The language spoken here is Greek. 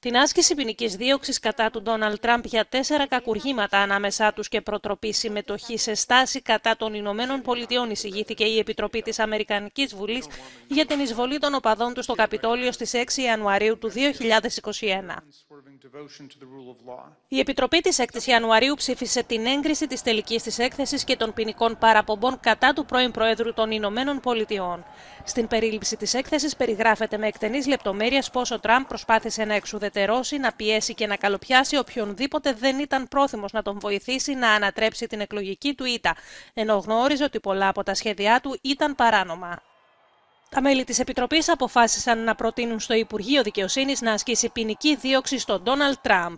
Την άσκηση ποινικής δίωξης κατά του Ντόναλτ Τραμπ για τέσσερα κακουργήματα ανάμεσά τους και προτροπή συμμετοχή σε στάση κατά των Ηνωμένων Πολιτειών εισηγήθηκε η Επιτροπή της Αμερικανικής Βουλής για την εισβολή των οπαδών του στο Καπιτόλιο στις 6 Ιανουαρίου του 2021. Η Επιτροπή της 6 Ιανουαρίου ψήφισε την έγκριση της τελικής της έκθεσης και των ποινικών παραπομπών κατά του πρώην Προέδρου των Ηνωμένων Πολιτειών. Στην περίληψη της έκθεσης περιγράφεται με εκτενή λεπτομέρειε πως ο Τραμπ προσπάθησε να εξουδετερώσει, να πιέσει και να καλοπιάσει οποιονδήποτε δεν ήταν πρόθυμος να τον βοηθήσει να ανατρέψει την εκλογική του ήττα, ενώ γνώριζε ότι πολλά από τα σχέδιά του ήταν παράνομα. Τα μέλη της Επιτροπής αποφάσισαν να προτείνουν στο Υπουργείο Δικαιοσύνης να ασκήσει ποινική δίωξη στον Ντόναλτ Τραμπ.